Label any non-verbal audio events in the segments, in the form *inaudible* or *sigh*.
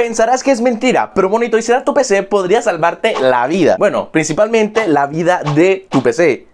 Pensarás que es mentira, pero monitorizar tu PC podría salvarte la vida. Bueno, principalmente la vida de tu PC.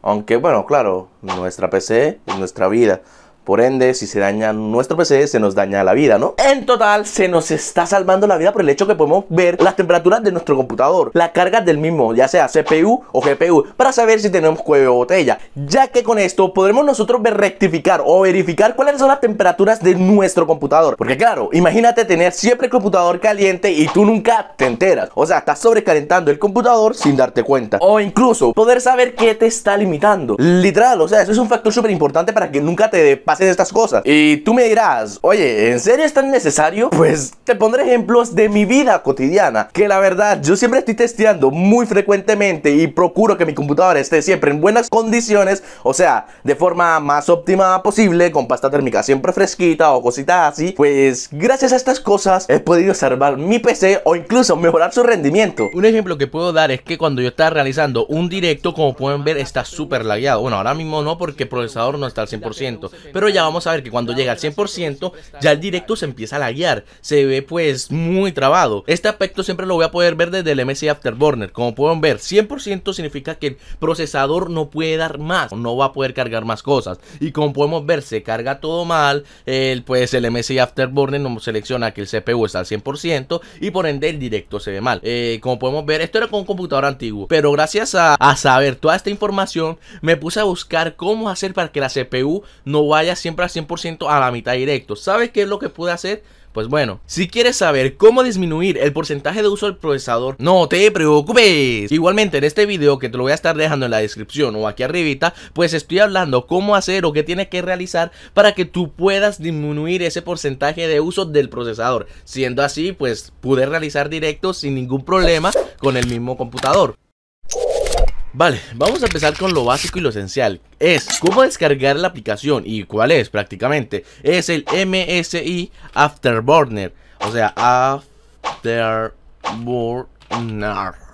Aunque bueno, claro, nuestra PC es nuestra vida. Por ende, si se daña nuestro PC, se nos daña la vida, ¿no? En total, se nos está salvando la vida por el hecho que podemos ver las temperaturas de nuestro computador, la carga del mismo, ya sea CPU o GPU, para saber si tenemos cuello o botella. Ya que con esto podremos nosotros rectificar o verificar cuáles son las temperaturas de nuestro computador. Porque claro, imagínate tener siempre el computador caliente y tú nunca te enteras. O sea, estás sobrecalentando el computador sin darte cuenta. O incluso poder saber qué te está limitando. Literal, o sea, eso es un factor súper importante para que nunca te pase estas cosas. Y tú me dirás, oye, ¿en serio es tan necesario? Pues te pondré ejemplos de mi vida cotidiana, que la verdad yo siempre estoy testeando muy frecuentemente y procuro que mi computadora esté siempre en buenas condiciones, o sea, de forma más óptima posible, con pasta térmica siempre fresquita o cositas así. Pues gracias a estas cosas he podido salvar mi PC o incluso mejorar su rendimiento. Un ejemplo que puedo dar es que cuando yo estaba realizando un directo, como pueden ver, está súper lagueado. Bueno, ahora mismo no porque el procesador no está al 100%, pero ya vamos a ver que cuando llega al 100%, ya el directo se empieza a laguear. Se ve pues muy trabado. Este aspecto siempre lo voy a poder ver desde el MSI Afterburner. Como pueden ver, 100% significa que el procesador no puede dar más. No va a poder cargar más cosas. Y como podemos ver, se carga todo mal. El, pues el MSI Afterburner nos selecciona que el CPU está al 100% y por ende el directo se ve mal. Eh, como podemos ver, esto era con un computador antiguo. Pero gracias a, a saber toda esta información, me puse a buscar cómo hacer para que la CPU no vaya siempre al 100% a la mitad directo. ¿Sabes qué es lo que pude hacer? Pues bueno, si quieres saber cómo disminuir el porcentaje de uso del procesador, no te preocupes. Igualmente en este video que te lo voy a estar dejando en la descripción o aquí arribita, pues estoy hablando cómo hacer o qué tienes que realizar para que tú puedas disminuir ese porcentaje de uso del procesador. Siendo así, pues pude realizar directo sin ningún problema con el mismo computador. Vale, vamos a empezar con lo básico y lo esencial. Es cómo descargar la aplicación y cuál es prácticamente. Es el MSI Afterburner. O sea, Afterburner.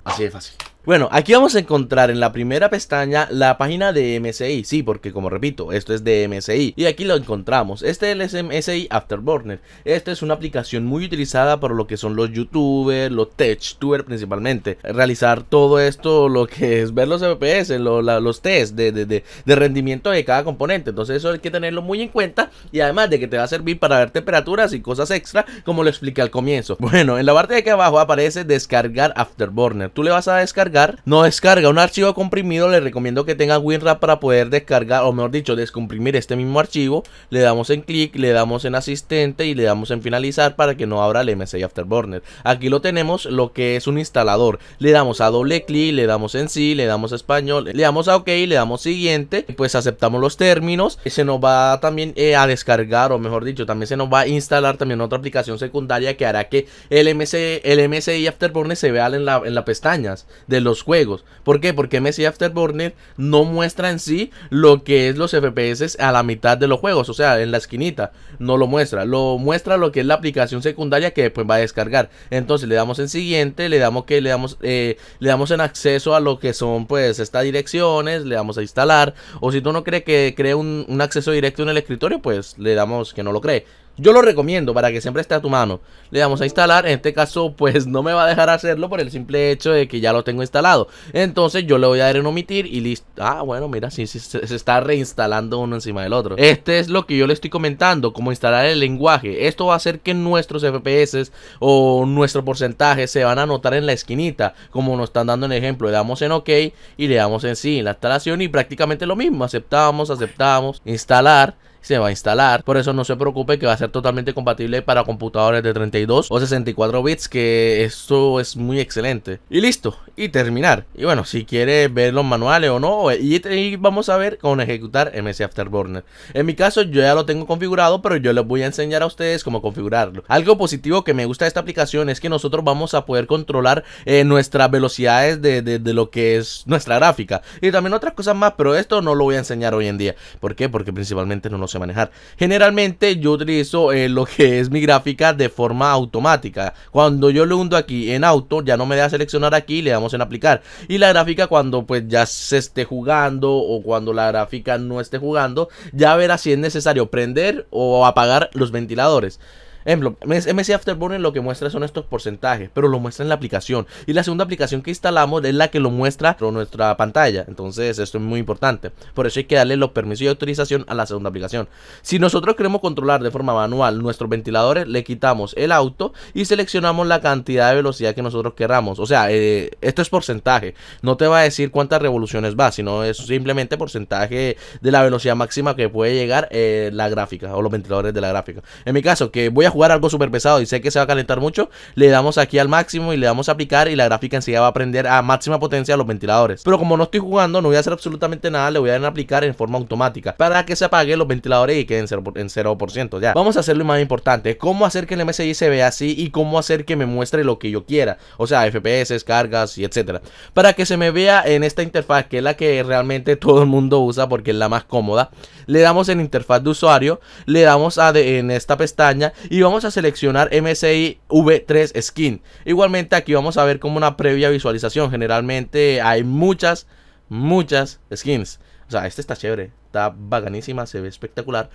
Así de fácil. Bueno, aquí vamos a encontrar en la primera pestaña la página de MSI, sí, porque como repito, esto es de MSI y aquí lo encontramos. Este es el MSI Afterburner. Esta es una aplicación muy utilizada por lo que son los youtubers, los techtubers principalmente. Realizar todo esto, lo que es ver los FPS, los test de, de, rendimiento de cada componente. Entonces eso hay que tenerlo muy en cuenta y además de que te va a servir para ver temperaturas y cosas extra, como lo expliqué al comienzo. *laughs* Bueno, en la parte de aquí abajo aparece descargar Afterburner. Tú le vas a descargar no descarga un archivo comprimido, le recomiendo que tenga WinRAR para poder descargar, o mejor dicho, descomprimir este mismo archivo, le damos en clic, le damos en asistente y le damos en finalizar para que no abra el MSI Afterburner. Aquí lo tenemos, lo que es un instalador, le damos a doble clic, le damos en sí, le damos español, le damos a ok, le damos siguiente, pues aceptamos los términos, se nos va también eh, a descargar, o mejor dicho, también se nos va a instalar también otra aplicación secundaria que hará que el MSI, el MSI Afterburner se vea en, la, en las pestañas del los juegos. ¿Por qué? Porque Messi Afterburner no muestra en sí lo que es los FPS a la mitad de los juegos, o sea, en la esquinita. No lo muestra, lo muestra lo que es la aplicación secundaria que después va a descargar. Entonces le damos en siguiente, le damos que le damos, eh, le damos en acceso a lo que son pues estas direcciones, le damos a instalar. O si tú no crees que cree un, un acceso directo en el escritorio, pues le damos que no lo cree. Yo lo recomiendo para que siempre esté a tu mano. Le damos a instalar. En este caso, pues no me va a dejar hacerlo por el simple hecho de que ya lo tengo instalado. Entonces yo le voy a dar en omitir y listo. Ah, bueno, mira, sí, se, está reinstalando uno encima del otro. Este es lo que yo le estoy comentando, como instalar el lenguaje. Esto va a hacer que nuestros FPS o nuestro porcentaje se van a notar en la esquinita, como nos están dando en ejemplo. Le damos en OK y le damos en sí en la instalación y prácticamente lo mismo. Aceptamos, aceptamos, instalar se va a instalar. Por eso no se preocupe que va a ser totalmente compatible para computadores de 32 o 64 bits, que esto es muy excelente. Y listo, y terminar. Y bueno, si quiere ver los manuales o no, y, vamos a ver con ejecutar MS Afterburner. En mi caso yo ya lo tengo configurado, pero yo les voy a enseñar a ustedes cómo configurarlo. Algo positivo que me gusta de esta aplicación es que nosotros vamos a poder controlar eh, nuestras velocidades de, de lo que es nuestra gráfica. Y también otras cosas más, pero esto no lo voy a enseñar hoy en día. ¿Por qué? Porque principalmente no nos manejar. Generalmente yo utilizo eh, lo *laughs* que es mi gráfica de forma automática. Cuando yo lo hundo aquí en auto, ya no me deja seleccionar aquí, le damos en aplicar. Y la gráfica cuando pues ya se esté jugando o cuando la gráfica no esté jugando, ya verá si es necesario prender o apagar los ventiladores. Ejemplo, MC Afterburner lo que muestra son estos porcentajes, pero lo muestra en la aplicación. Y la segunda aplicación que instalamos es la que lo muestra en nuestra pantalla. Entonces, esto es muy importante. Por eso hay que darle los permisos de autorización a la segunda aplicación. Si nosotros queremos controlar de forma manual nuestros ventiladores, le quitamos el auto y seleccionamos la cantidad de velocidad que nosotros queramos. O sea, eh, esto es porcentaje. No te va a decir cuántas revoluciones va, sino es simplemente porcentaje de la velocidad máxima que puede llegar eh, la gráfica o los ventiladores de la gráfica. En mi caso, que voy a jugar algo súper pesado y sé que se va a calentar mucho, le damos aquí al máximo y le damos a aplicar y la gráfica enseguida va a prender a máxima potencia los ventiladores. Pero como no estoy jugando, no voy a hacer absolutamente nada, le voy a dar aplicar en forma automática para que se apague los ventiladores y queden en 0%, ya. Vamos a hacer lo más importante, cómo hacer que el MSI se vea así y cómo hacer que me muestre lo que yo quiera, o sea, FPS, cargas y etcétera, para que se me vea en esta interfaz que es la que realmente *laughs* todo el mundo usa porque es la más cómoda. Le damos en interfaz de usuario, le damos a en esta pestaña y vamos a seleccionar MSI V3 Skin. Igualmente aquí vamos a ver como una previa visualización. Generalmente hay muchas, muchas skins. O sea, este está chévere, está bacanísima, se ve espectacular.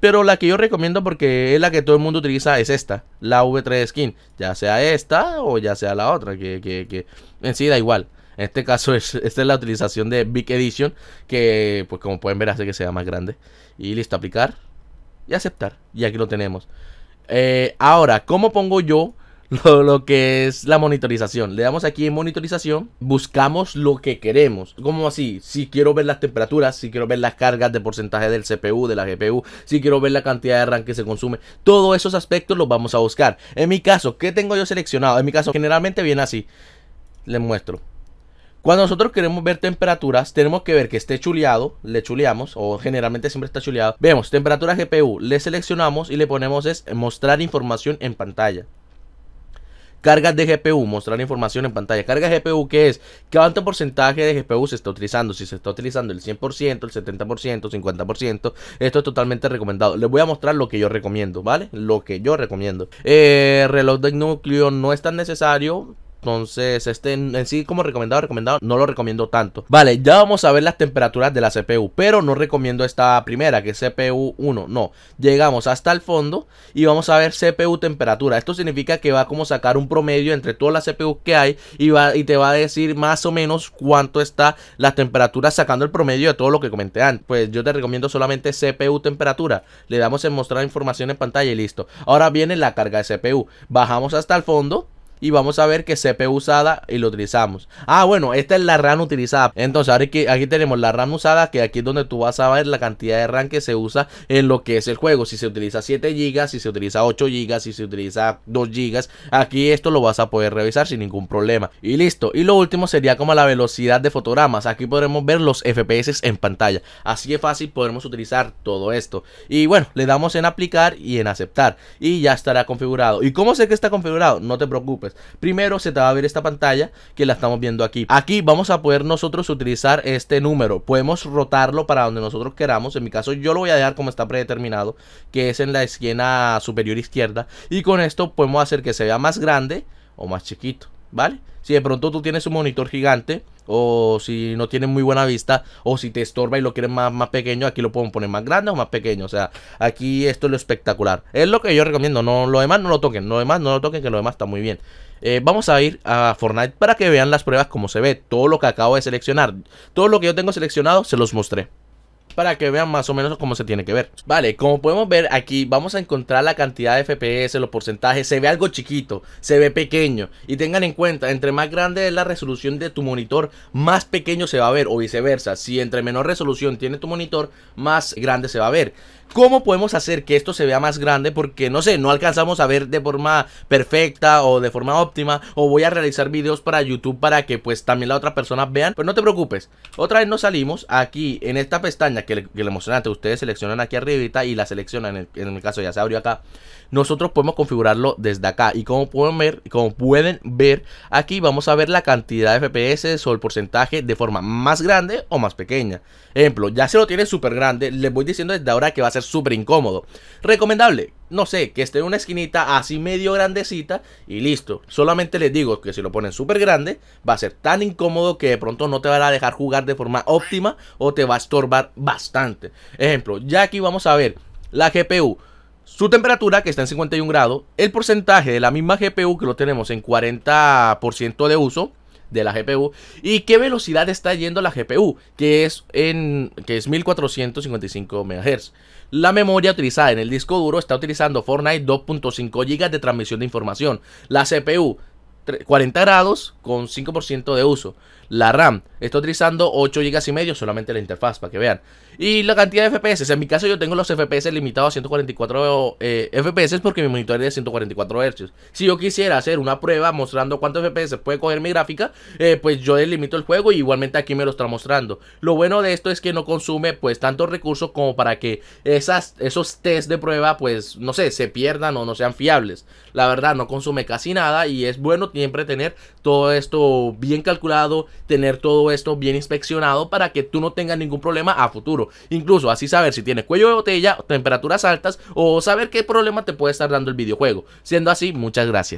Pero la que yo recomiendo porque es la que todo el mundo utiliza es esta, la V3 Skin. Ya sea esta o ya sea la otra, que, que en sí da igual. En este caso, *laughs* es, esta es la utilización de Big Edition, que pues como pueden ver hace que sea más grande. Y listo, aplicar y aceptar. Y aquí lo tenemos. Eh, ahora, ¿cómo pongo yo lo, lo, que es la monitorización. Le damos aquí en monitorización, buscamos lo que queremos. Como así, si quiero ver las temperaturas, si quiero ver las cargas de porcentaje del CPU, de la GPU, si quiero ver la cantidad de RAM que se consume, todos esos aspectos los vamos a buscar. En mi caso, ¿qué tengo yo seleccionado? En mi caso, generalmente viene así. Les muestro. Cuando nosotros queremos ver temperaturas, tenemos que ver que esté chuleado, le chuleamos, o generalmente siempre está chuleado. Vemos temperatura GPU, le seleccionamos y le ponemos es mostrar información en pantalla. Cargas de GPU, mostrar información en pantalla. Carga GPU, ¿qué es? ¿Cuánto porcentaje de GPU se está utilizando? Si se está utilizando el 100%, el 70%, 50%, esto es totalmente recomendado. Les voy a mostrar lo que yo recomiendo, ¿vale? Lo que yo recomiendo. Eh, reloj de núcleo no es tan necesario entonces, este en sí como recomendado, recomendado, no lo recomiendo tanto. Vale, ya vamos a ver las temperaturas de la CPU, pero no recomiendo esta primera, que es CPU 1, no. Llegamos hasta el fondo y vamos a ver CPU temperatura. Esto significa que va a como sacar un promedio entre todas las CPU que hay y, va, y te va a decir más o menos cuánto está la temperatura sacando el promedio de todo lo que comenté antes. Pues yo te recomiendo solamente CPU temperatura. Le damos en mostrar información en pantalla y listo. Ahora viene la carga de CPU. Bajamos hasta el fondo y vamos a ver que CPU usada y lo utilizamos. Ah, bueno, esta es la RAM utilizada. Entonces, ahora aquí, tenemos la RAM usada, que aquí es donde tú vas a ver la cantidad de RAM que se usa en lo que es el juego. Si se utiliza 7 GB, si se utiliza 8 GB, si se utiliza 2 GB, aquí esto lo vas a poder revisar sin ningún problema. Y listo. Y lo último sería como la velocidad de fotogramas. Aquí podremos ver los FPS en pantalla. Así de fácil podemos utilizar todo esto. Y bueno, le damos en aplicar y en aceptar. Y ya estará configurado. ¿Y cómo sé que está configurado? No te preocupes. Pues. Primero se te va a ver esta pantalla que la estamos viendo aquí. Aquí vamos a poder nosotros utilizar este número. Podemos rotarlo para donde nosotros queramos. En mi caso yo lo voy a dejar como está predeterminado, que es en la esquina superior izquierda. Y con esto podemos hacer que se vea más grande o más chiquito. ¿vale? Si de pronto tú tienes un monitor gigante o si no tienes muy buena vista o si te estorba y lo quieres más, más pequeño, aquí lo pueden poner más grande o más pequeño. O sea, aquí esto es lo espectacular. Es lo que yo recomiendo. No, lo demás no lo toquen. Lo demás no lo toquen, que lo demás está muy bien. Eh, vamos a ir a Fortnite para que vean las pruebas como se ve. Todo lo que acabo de seleccionar. Todo lo que yo tengo seleccionado se los mostré para que vean más o menos cómo se tiene que ver. Vale, como podemos ver aquí vamos a encontrar la cantidad de FPS, los porcentajes, se ve algo chiquito, se ve pequeño. Y tengan en cuenta, entre más grande es la resolución de tu monitor, más pequeño se va a ver o viceversa. Si entre menor resolución tiene tu monitor, más grande se va a ver. ¿Cómo podemos hacer que esto se vea más grande? Porque no sé, no alcanzamos a ver de forma perfecta o de forma óptima. O voy a realizar videos para YouTube para que pues también la otra persona vean. Pero pues no te preocupes. Otra vez nos salimos aquí en esta pestaña que le, emocionante, ustedes seleccionan aquí arribita y la seleccionan, en el, caso ya se abrió acá, nosotros podemos configurarlo desde acá y como pueden ver, como pueden ver aquí vamos a ver la cantidad de FPS o el porcentaje de forma más grande o más pequeña. Ejemplo, ya se lo tiene súper grande, les voy diciendo desde ahora que va a ser súper incómodo. Recomendable no sé, que esté en una esquinita así medio grandecita y listo. Solamente les digo que si lo ponen súper grande, va a ser tan incómodo que de pronto no te va a dejar jugar de forma óptima o te va a estorbar bastante. Ejemplo, ya aquí vamos a ver la GPU. Su temperatura, que está en 51 grados, el porcentaje de la misma GPU que lo tenemos en 40% de uso, de la GPU y qué velocidad está yendo la GPU, que es en que es 1455 MHz. La memoria utilizada en el disco duro está utilizando Fortnite 2.5 GB de transmisión de información. La CPU 40 grados con 5% de uso la RAM. Estoy utilizando 8 GB y medio solamente la interfaz, para que vean. Y la cantidad de FPS, en mi caso yo tengo los FPS limitados a 144 eh, FPS porque mi monitor es de 144 Hz. Si yo quisiera hacer una prueba mostrando cuántos FPS puede coger mi gráfica, eh, pues yo delimito el juego y igualmente aquí me lo está mostrando. Lo bueno de esto es que no consume pues tantos recursos como para que esas, esos test de prueba pues no sé, se pierdan o no sean fiables. La verdad no consume casi nada y es bueno siempre tener todo esto bien calculado tener todo esto bien inspeccionado para que tú no tengas ningún problema a futuro. Incluso así saber si tienes cuello de botella, temperaturas altas o saber qué problema te puede estar dando el videojuego. Siendo así, muchas gracias.